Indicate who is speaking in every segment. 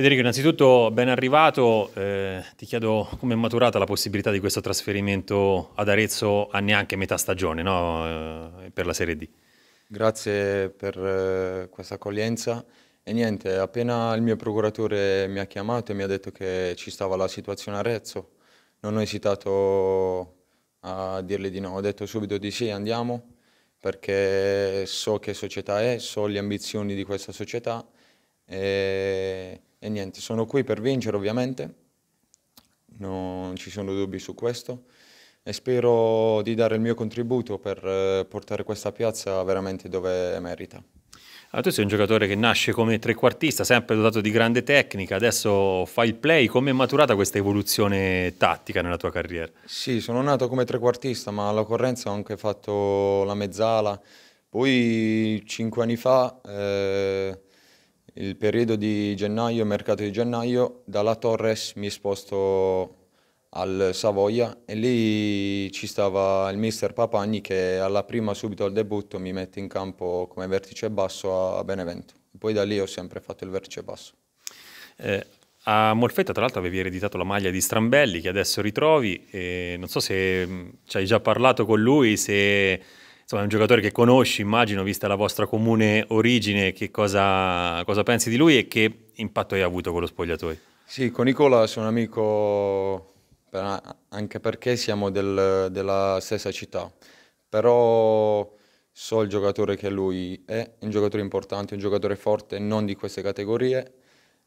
Speaker 1: Federico, innanzitutto ben arrivato, eh, ti chiedo come è maturata la possibilità di questo trasferimento ad Arezzo a neanche metà stagione no? eh, per la Serie D.
Speaker 2: Grazie per eh, questa accoglienza e niente, appena il mio procuratore mi ha chiamato e mi ha detto che ci stava la situazione a Arezzo, non ho esitato a dirle di no, ho detto subito di sì, andiamo, perché so che società è, so le ambizioni di questa società e niente, sono qui per vincere ovviamente, non ci sono dubbi su questo e spero di dare il mio contributo per eh, portare questa piazza veramente dove merita.
Speaker 1: Allora, tu sei un giocatore che nasce come trequartista, sempre dotato di grande tecnica, adesso fai il play, come è maturata questa evoluzione tattica nella tua carriera?
Speaker 2: Sì, sono nato come trequartista, ma all'occorrenza ho anche fatto la mezzala, poi cinque anni fa eh, il periodo di gennaio, mercato di gennaio, dalla Torres mi sposto al Savoia e lì ci stava il mister Papagni che alla prima subito al debutto mi mette in campo come vertice basso a Benevento. Poi da lì ho sempre fatto il vertice basso.
Speaker 1: Eh, a Molfetta tra l'altro avevi ereditato la maglia di Strambelli che adesso ritrovi, non so se mm, ci hai già parlato con lui, se insomma, è un giocatore che conosci, immagino, vista la vostra comune origine, che cosa, cosa pensi di lui e che impatto hai avuto con lo spogliatoio?
Speaker 2: Sì, con Nicola sono amico anche perché siamo del, della stessa città, però so il giocatore che lui è, un giocatore importante, un giocatore forte, non di queste categorie.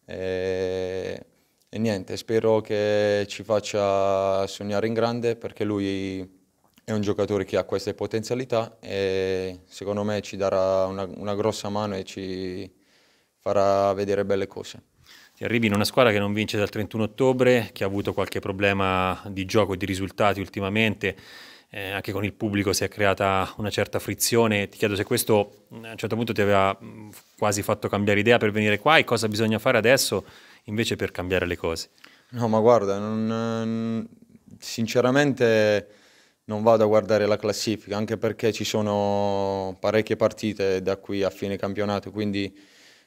Speaker 2: E, e niente, spero che ci faccia sognare in grande perché lui è un giocatore che ha queste potenzialità e secondo me ci darà una, una grossa mano e ci farà vedere belle cose. Ti
Speaker 1: arrivi in una squadra che non
Speaker 2: vince dal 31
Speaker 1: ottobre,
Speaker 2: che ha avuto qualche
Speaker 1: problema di gioco e di risultati ultimamente, eh, anche con il pubblico si è creata una certa frizione. Ti chiedo se questo mm, a un certo punto ti aveva mm, quasi fatto cambiare idea per venire qua e cosa bisogna fare adesso invece per cambiare le cose.
Speaker 2: No, ma guarda, non, mm, sinceramente non vado a guardare la classifica, anche perché ci sono parecchie partite da qui a fine campionato, quindi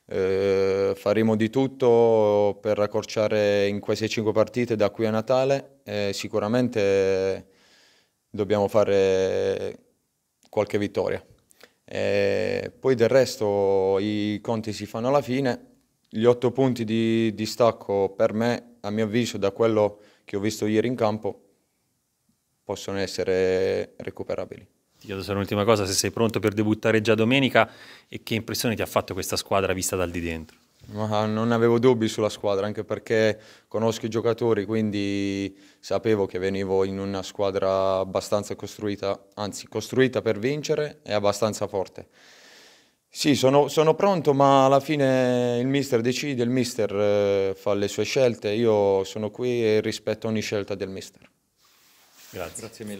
Speaker 2: eh, faremo di tutto per accorciare in queste cinque partite da qui a Natale e sicuramente dobbiamo fare qualche vittoria. E poi del resto i conti si fanno alla fine, gli otto punti di distacco per me, a mio avviso, da quello che ho visto ieri in campo possono essere recuperabili. Ti chiedo solo
Speaker 1: un'ultima cosa, se sei pronto per debuttare già domenica e che impressione ti ha fatto questa squadra vista dal di dentro?
Speaker 2: Ma non avevo dubbi sulla squadra, anche perché conosco i giocatori, quindi sapevo che venivo in una squadra abbastanza costruita, anzi costruita per vincere e abbastanza forte. Sì, sono, sono pronto, ma alla fine il mister decide, il mister eh, fa le sue scelte, io sono qui e rispetto ogni scelta del mister. Grazie. Grazie mille.